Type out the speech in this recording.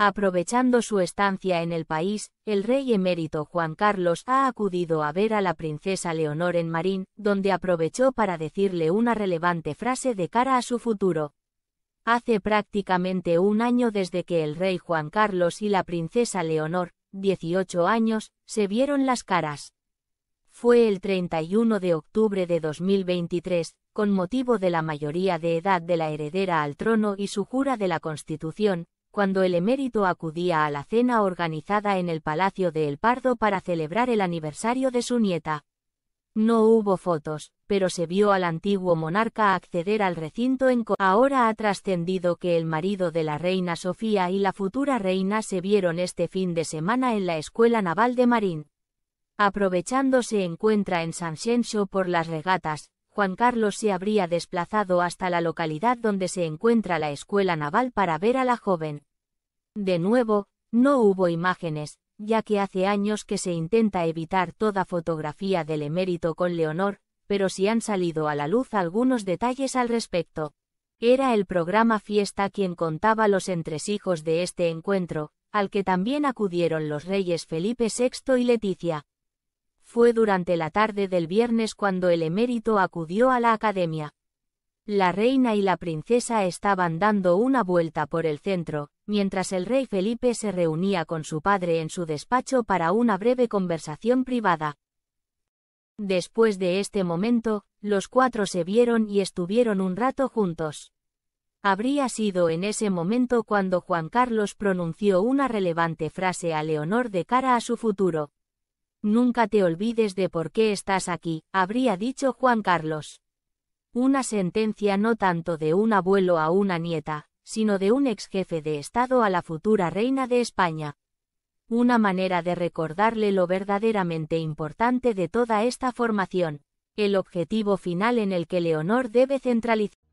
Aprovechando su estancia en el país, el rey emérito Juan Carlos ha acudido a ver a la princesa Leonor en Marín, donde aprovechó para decirle una relevante frase de cara a su futuro. Hace prácticamente un año desde que el rey Juan Carlos y la princesa Leonor, 18 años, se vieron las caras. Fue el 31 de octubre de 2023, con motivo de la mayoría de edad de la heredera al trono y su jura de la Constitución, cuando el emérito acudía a la cena organizada en el Palacio de El Pardo para celebrar el aniversario de su nieta. No hubo fotos, pero se vio al antiguo monarca acceder al recinto en... Ahora ha trascendido que el marido de la reina Sofía y la futura reina se vieron este fin de semana en la Escuela Naval de Marín. aprovechándose se encuentra en San por las regatas, Juan Carlos se habría desplazado hasta la localidad donde se encuentra la escuela naval para ver a la joven. De nuevo, no hubo imágenes, ya que hace años que se intenta evitar toda fotografía del emérito con Leonor, pero sí han salido a la luz algunos detalles al respecto. Era el programa Fiesta quien contaba los entresijos de este encuentro, al que también acudieron los reyes Felipe VI y Leticia. Fue durante la tarde del viernes cuando el emérito acudió a la academia. La reina y la princesa estaban dando una vuelta por el centro, mientras el rey Felipe se reunía con su padre en su despacho para una breve conversación privada. Después de este momento, los cuatro se vieron y estuvieron un rato juntos. Habría sido en ese momento cuando Juan Carlos pronunció una relevante frase a Leonor de cara a su futuro. Nunca te olvides de por qué estás aquí, habría dicho Juan Carlos. Una sentencia no tanto de un abuelo a una nieta, sino de un ex jefe de Estado a la futura reina de España. Una manera de recordarle lo verdaderamente importante de toda esta formación, el objetivo final en el que Leonor debe centralizar.